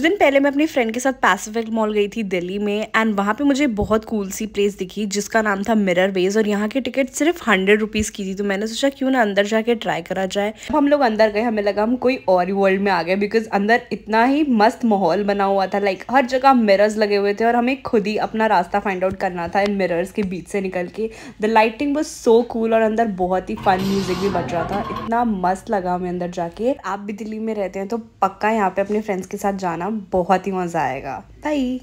कुछ दिन पहले मैं अपनी फ्रेंड के साथ पैसिफिक मॉल गई थी दिल्ली में एंड वहाँ पे मुझे बहुत कूल सी प्लेस दिखी जिसका नाम था मिरर वेज और यहाँ की टिकट सिर्फ हंड्रेड रुपीज़ की थी तो मैंने सोचा क्यों ना अंदर जाके ट्राई करा जाए हम लोग अंदर गए हमें लगा हम कोई और ही वर्ल्ड में आ गए बिकॉज अंदर इतना ही मस्त माहौल बना हुआ था लाइक हर जगह मिरर्स लगे हुए थे और हमें खुद ही अपना रास्ता फाइंड आउट करना था इन मिरर्स के बीच से निकल के the lighting was so cool और अंदर बहुत ही फन म्यूजिक भी बज रहा था इतना मस्त लगा हमें अंदर जाके आप भी दिल्ली में रहते हैं तो पक्का यहाँ पे अपने फ्रेंड्स के साथ जाना बहुत ही मज़ा आएगा बाई